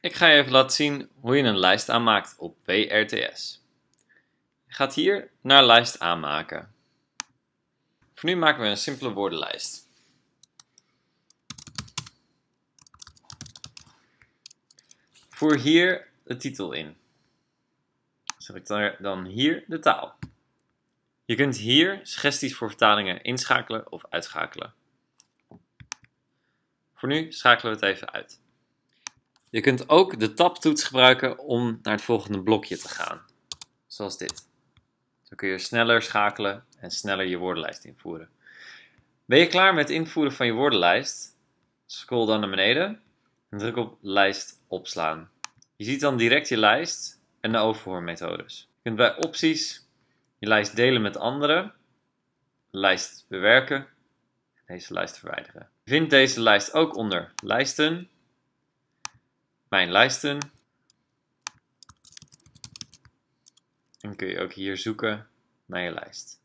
ik ga je even laten zien hoe je een lijst aanmaakt op WRTS. Je gaat hier naar lijst aanmaken. Voor nu maken we een simpele woordenlijst. Voer hier de titel in. Zet ik daar dan hier de taal. Je kunt hier suggesties voor vertalingen inschakelen of uitschakelen. Voor nu schakelen we het even uit. Je kunt ook de tabtoets gebruiken om naar het volgende blokje te gaan. Zoals dit. Zo kun je sneller schakelen en sneller je woordenlijst invoeren. Ben je klaar met het invoeren van je woordenlijst? Scroll dan naar beneden en druk op lijst opslaan. Je ziet dan direct je lijst en de overhoormethodes. Je kunt bij opties je lijst delen met anderen, lijst bewerken en deze lijst verwijderen. Je vindt deze lijst ook onder lijsten mijn lijsten. En kun je ook hier zoeken naar je lijst.